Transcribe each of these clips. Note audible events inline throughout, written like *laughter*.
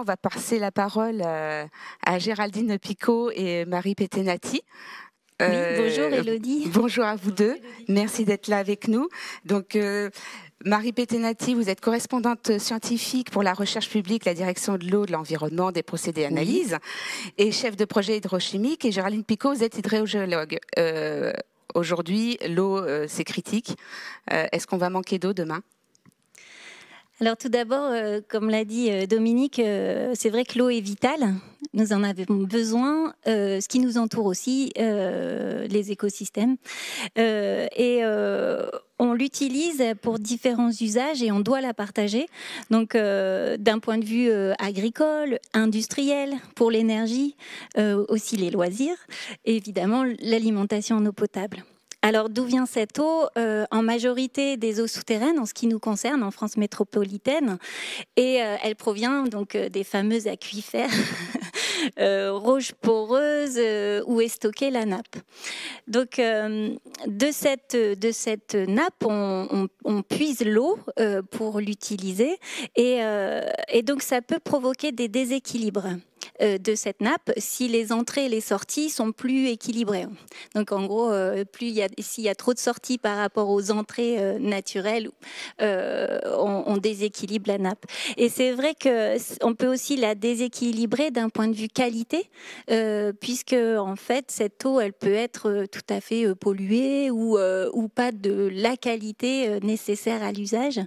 on va passer la parole euh, à, Géraldine Picot et Marie Pétenati. Euh, bonjour Elodie. Bonjour à vous deux. Merci d'être là avec nous. Donc, euh, Marie Pétenati, vous êtes correspondante scientifique pour la recherche publique, la direction de l'eau, de l'environnement, des procédés analyse et chef de projet hydrochimique. Et Géraldine Picot, vous êtes hydrogéologue. Aujourd'hui, l'eau, c'est critique. Est-ce qu'on va manquer d'eau demain alors tout d'abord, euh, comme l'a dit euh, Dominique, euh, c'est vrai que l'eau est vitale. Nous en avons besoin, ce qui nous entoure aussi, les écosystèmes. et on l'utilise pour différents usages et on doit la partager. Donc, d'un point de vue agricole, industriel, pour l'énergie, aussi les loisirs, et évidemment l'alimentation en eau potable. Alors d'où vient cette eau euh, En majorité des eaux souterraines, en ce qui nous concerne, en France métropolitaine, et euh, elle provient donc euh, des fameux aquifères. *laughs* rouges poreux euh, où est stockée la nappe. Donc euh, de cette, de cette nappe, on, puise l'eau euh, pour l'utiliser et, donc ça peut provoquer des déséquilibres de cette nappe si les entrées et les sorties sont plus équilibrées. Donc en gros, plus s'il y a trop de sorties par rapport aux entrées naturelles, on, déséquilibre la nappe. Et c'est vrai que on peut aussi la déséquilibrer d'un point de vue qualité, euh, puisque en fait cette eau elle peut être euh, tout à fait euh, polluée ou, euh, ou pas de la qualité nécessaire à l'usage.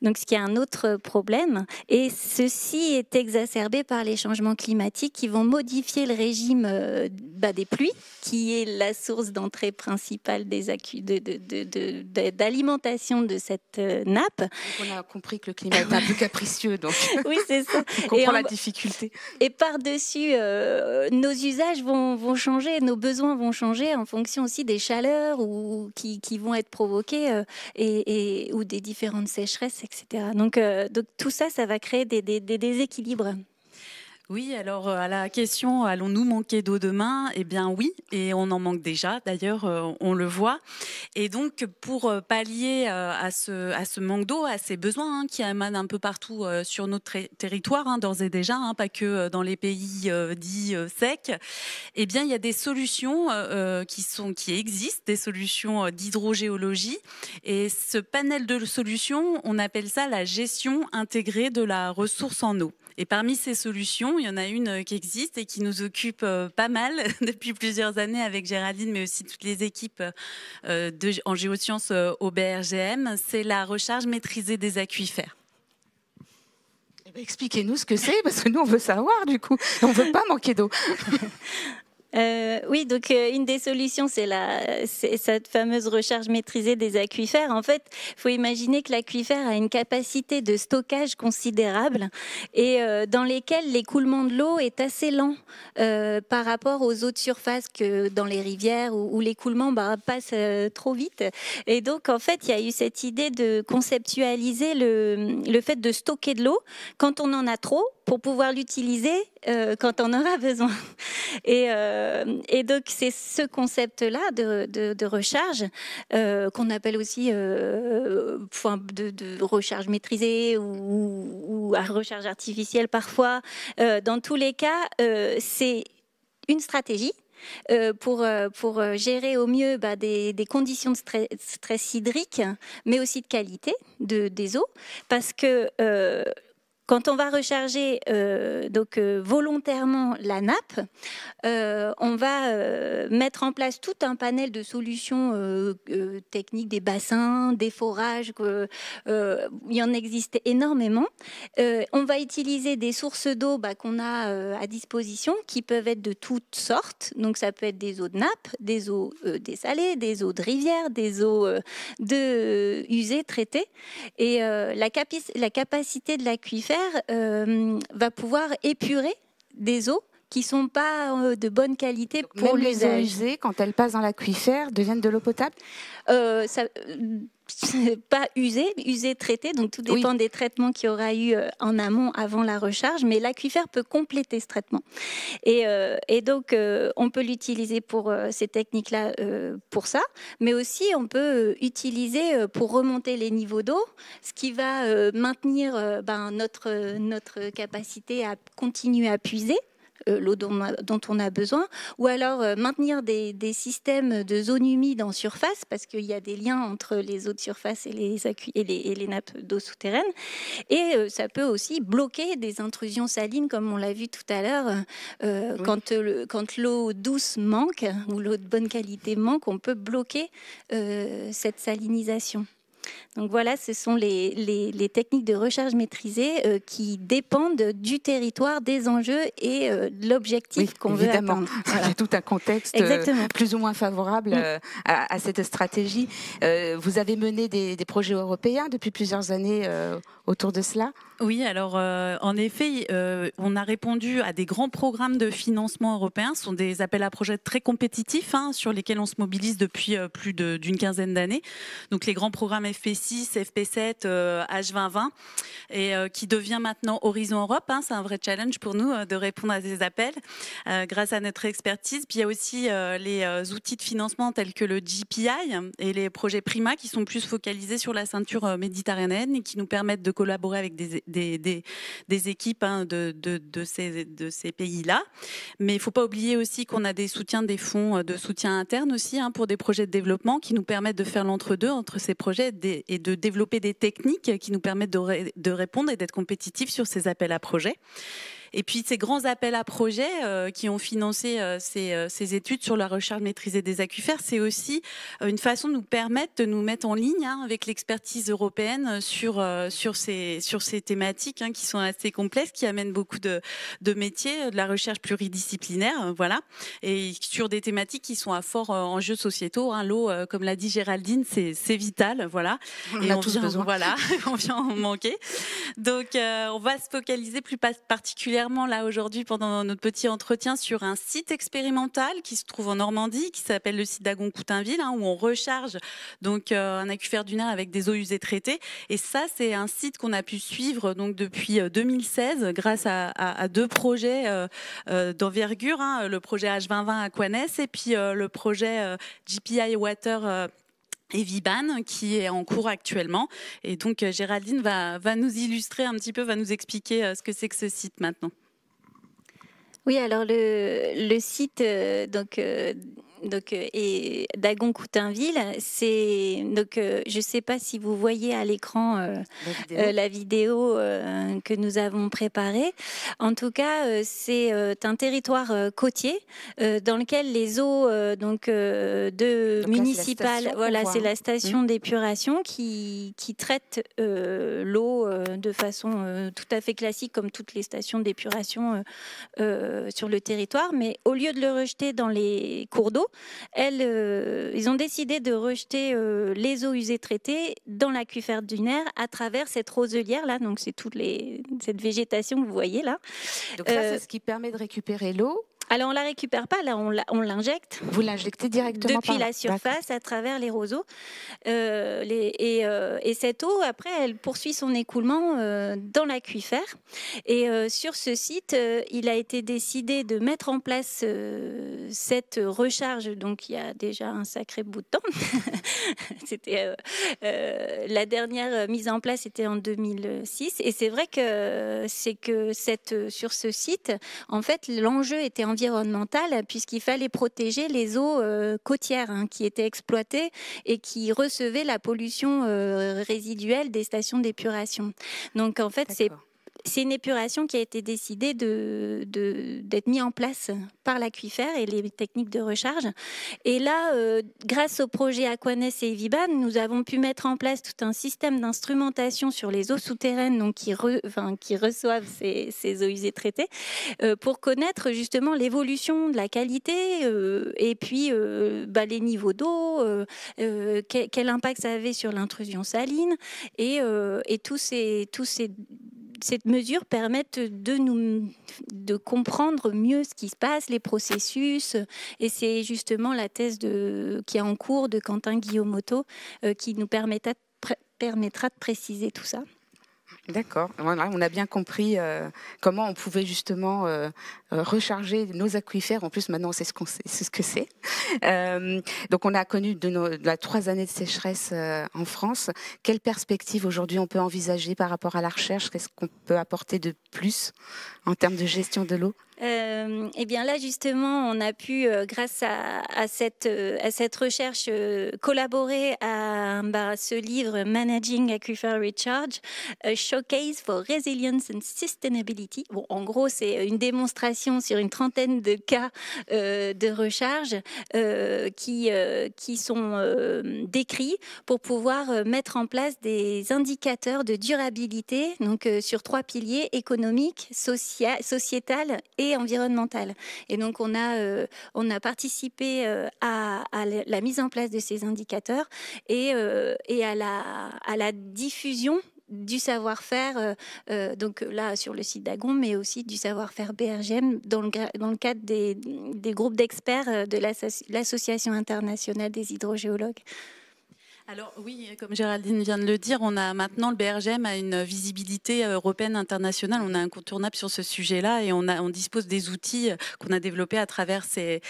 Donc ce qui est un autre problème et ceci est exacerbé par les changements climatiques qui vont modifier le régime bah, des pluies qui est la source d'entrée principale des d'alimentation de, cette nappe. on a compris que le climat est un peu capricieux donc. *laughs* oui, c'est ça. *laughs* On comprend la difficulté. Et par-dessus nos usages vont, changer, nos besoins vont changer en fonction aussi des chaleurs ou, qui, vont être provoquées euh, et, ou des différentes sécheresses, etc. Donc, euh, donc tout ça, ça va créer des déséquilibres. Oui, alors euh, à la question allons-nous manquer d'eau demain Eh bien oui, et on en manque déjà, d'ailleurs euh, on le voit. Et donc pour euh, pallier à ce, manque d'eau, à ces besoins hein, qui amènent un peu partout sur notre territoire, hein, d'ores et déjà, hein, pas que dans les pays dits secs, eh bien il y a des solutions qui, qui existent, des solutions d'hydrogéologie. Et ce panel de solutions, on appelle ça la gestion intégrée de la ressource en eau. Et parmi ces solutions, il y en a une euh, qui existe et qui nous occupe euh, pas mal *laughs* depuis plusieurs années avec Géraldine, mais aussi toutes les équipes euh, en géosciences au BRGM. C'est la recharge maîtrisée des aquifères. Eh ben, expliquez-nous ce que c'est, parce que nous, on veut savoir, du coup. On ne veut pas manquer d'eau. *laughs* Euh, oui, donc euh, une des solutions, c'est cette fameuse recharge maîtrisée des aquifères. En fait, il faut imaginer que l'aquifère a une capacité de stockage considérable et euh, dans lesquelles l'écoulement de l'eau est assez lent par rapport aux eaux de surface que dans les rivières où, l'écoulement bah, passe trop vite. Et donc, en fait, il y a eu cette idée de conceptualiser le fait de stocker de l'eau quand on en a trop pour pouvoir l'utiliser euh, quand on aura besoin. *laughs* Euh, et, donc c'est ce concept-là de, recharge euh, qu'on appelle aussi point de, recharge maîtrisée ou, à recharge artificielle parfois. dans tous les cas, c'est une stratégie pour, pour gérer au mieux bah, des, conditions de stress, hydrique, mais aussi de qualité de, des eaux, parce que quand on va recharger euh, donc, euh, volontairement la nappe, euh, on va mettre en place tout un panel de solutions techniques, des bassins, des forages, il y en existe énormément. on va utiliser des sources d'eau bah, qu'on a à disposition qui peuvent être de toutes sortes. Donc ça peut être des eaux de nappe, des eaux dessalées, des eaux de rivière, des eaux de usées, traitées. Et la, la capacité de l'aquifère euh, va pouvoir épurer des eaux qui sont pas euh, de bonne qualité pour Les eaux usées, quand elles passent dans l'aquifère, deviennent de l'eau potable euh, ça, euh, *laughs* pas usé, usé traité, donc tout dépend des traitements qu'il y aura eu en amont avant la recharge, mais l'aquifère peut compléter ce traitement. Et, donc, on peut l'utiliser pour ces techniques-là pour ça, mais aussi on peut utiliser pour remonter les niveaux d'eau, ce qui va maintenir ben, notre, notre capacité à continuer à puiser euh, l'eau dont, on a besoin, ou alors euh, maintenir des, systèmes de zones humides en surface, parce qu'il y a des liens entre les eaux de surface et les, nappes d'eau souterraines. Et euh, ça peut aussi bloquer des intrusions salines, comme on l'a vu tout à l'heure, quand, l'eau douce manque, ou l'eau de bonne qualité manque, on peut bloquer cette salinisation. Donc voilà, ce sont les, techniques de recherche maîtrisées euh, qui dépendent du territoire, des enjeux et euh, de l'objectif qu'on veut atteindre. *laughs* Il tout un contexte euh, plus ou moins favorable mm. à, cette stratégie. vous avez mené des, projets européens depuis plusieurs années autour de cela oui, alors euh, en effet, euh, on a répondu à des grands programmes de financement européens. Ce sont des appels à projets très compétitifs hein, sur lesquels on se mobilise depuis euh, plus d'une quinzaine d'années. Donc les grands programmes FP6, FP7, H2020, et qui devient maintenant Horizon Europe. Hein. C'est un vrai challenge pour nous de répondre à ces appels grâce à notre expertise. Puis il y a aussi les outils de financement tels que le GPI et les projets Prima qui sont plus focalisés sur la ceinture méditerranéenne et qui nous permettent de collaborer avec des des, équipes hein, de, ces, pays-là. Mais il ne faut pas oublier aussi qu'on a des soutiens, des fonds euh, de soutien interne aussi hein, pour des projets de développement qui nous permettent de faire l'entre-deux entre ces projets et de développer des techniques qui nous permettent de répondre et d'être compétitifs sur ces appels à projets. Et puis ces grands appels à projets euh, qui ont financé euh, ces, euh, ces, études sur la recherche maîtrisée des aquifères, c'est aussi une façon de nous permettre de nous mettre en ligne hein, avec l'expertise européenne sur, sur, ces, sur ces thématiques hein, qui sont assez complexes, qui amènent beaucoup de, de métiers, de la recherche pluridisciplinaire, voilà, et sur des thématiques qui sont à fort enjeux sociétaux. Hein, L'eau, comme l'a dit Géraldine, c'est vital, voilà. On et a tous besoin. Voilà, *laughs* on vient en manquer. Donc, on va se focaliser plus particulièrement là aujourd'hui pendant notre petit entretien sur un site expérimental qui se trouve en Normandie, qui s'appelle le site d'Agon-Coutainville, hein, où on recharge donc euh, un aquifère dunaire avec des eaux usées traitées. Et ça, c'est un site qu'on a pu suivre donc depuis 2016 euh, grâce à, deux projets euh, d'envergure, hein, le projet H2020 Aquanes et puis le projet GPI Water et qui est en cours actuellement. Et donc euh, Géraldine va, va nous illustrer un petit peu, va nous expliquer euh, ce que c'est que ce site maintenant. Oui, alors le, le site, euh, donc donc, euh, et Dagon-Coutainville, c'est donc euh, je ne sais pas si vous voyez à l'écran euh, la vidéo, que nous avons préparée. En tout cas, c'est un territoire côtier dans lequel les eaux donc de municipales, voilà, c'est la station hein. mmh. d'épuration qui, qui traite l'eau de façon tout à fait classique comme toutes les stations d'épuration sur le territoire, mais au lieu de le rejeter dans les cours d'eau euh, ils ont décidé de rejeter euh, les eaux usées traitées dans la du nerf à travers cette roselière là. Donc c'est toute cette végétation que vous voyez là. Donc ça, c'est euh, ce qui permet de récupérer l'eau alors on la récupère pas, là on l'injecte. Vous l'injectez directement depuis la surface à travers les roseaux. Euh, euh, et, cette eau après elle poursuit son écoulement euh, dans l'aquifère Et sur ce site, il a été décidé de mettre en place cette recharge. Donc il y a déjà un sacré bout de temps. *laughs* c'était la dernière mise en place était en 2006. Et c'est vrai que c'est que sur ce site, en fait l'enjeu était en environnementale, puisqu'il fallait protéger les eaux euh, côtières hein, qui étaient exploitées et qui recevaient la pollution euh, résiduelle des stations d'épuration. Donc en fait, c'est c'est une épuration qui a été décidée de, d'être mise en place par l'aquifère et les techniques de recharge. Et là, euh, grâce au projet Aquanes et viban nous avons pu mettre en place tout un système d'instrumentation sur les eaux souterraines donc qui, qui reçoivent ces, eaux usées traitées euh, pour connaître justement l'évolution de la qualité euh, et puis bah, les niveaux d'eau, quel, impact ça avait sur l'intrusion saline et, tous, tous ces cette mesure permet de nous de comprendre mieux ce qui se passe, les processus. Et c'est justement la thèse de, qui est en cours de Quentin Guillaumoto euh, qui nous permettra de préciser tout ça. D'accord. on a bien compris euh, comment on pouvait justement euh, euh, recharger nos aquifères. En plus, maintenant, on sait ce, que c'est. donc, on a connu de, la trois années de sécheresse en France. Quelle perspective aujourd'hui on peut envisager par rapport à la recherche Qu'est-ce qu'on peut apporter de plus en termes de gestion de l'eau euh, et eh bien là justement, on a pu, grâce à, cette, recherche, collaborer à bah, ce livre Managing Aquifer Recharge, Case for Resilience and Sustainability. Bon, en gros, c'est euh, une démonstration sur une trentaine de cas euh, de recharge euh, qui, qui sont décrits pour pouvoir mettre en place des indicateurs de durabilité donc, sur trois piliers économiques, sociétal et environnemental. Et donc, on a, on a participé à, à, la mise en place de ces indicateurs et, et à, la, à la diffusion du savoir-faire, euh, euh, donc là sur le site d'Agon, mais aussi du savoir-faire BRGM dans le, cadre des groupes d'experts euh, de l'Association internationale des hydrogéologues. Alors oui, comme Géraldine vient de le dire, on a maintenant le BRGM a une visibilité euh, européenne internationale. On a un incontournable sur ce sujet-là et on, a, on dispose des outils euh, qu'on a développés à travers ces,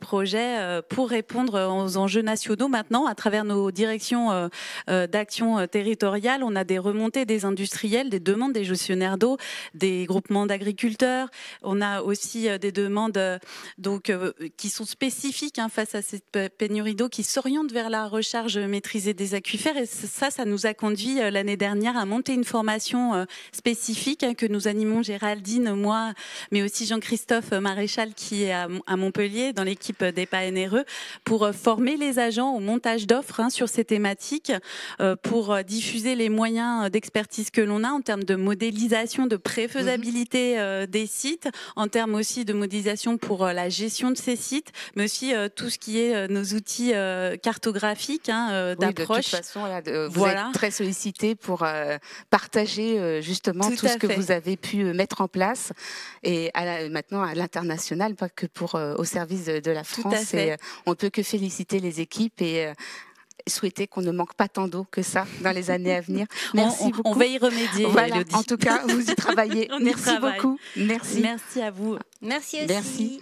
projets euh, pour répondre aux enjeux nationaux. Maintenant, à travers nos directions d'action territoriale, on a des remontées des industriels, des demandes des gestionnaires d'eau, des groupements d'agriculteurs. On a aussi des demandes donc qui sont spécifiques hein, face à cette pénurie d'eau qui s'orientent vers la recharge maîtrisée des aquifères. Et ça, ça nous a conduit euh, l'année dernière à monter une formation euh, spécifique hein, que nous animons Géraldine, moi, mais aussi Jean-Christophe euh, Maréchal qui est à, Montpellier dans l'équipe des PANRE pour former les agents au montage d'offres hein, sur ces thématiques, pour diffuser les moyens d'expertise que l'on a en termes de modélisation, de préfaisabilité mhm. des sites, en termes aussi de modélisation pour la gestion de ces sites, mais aussi tout ce qui est nos outils cartographiques hein, de toute façon, euh, vous êtes très sollicité pour euh, partager euh, justement tout, ce que vous avez pu mettre en place et maintenant à l'international, pas que pour au service de, la France. on ne peut que féliciter les équipes et souhaiter qu'on ne manque pas tant d'eau que ça dans les années à venir. *laughs* Merci on, beaucoup. on va y remédier. en tout cas, vous y travaillez. *laughs* Merci beaucoup. Merci. Merci à vous. Merci aussi. Merci.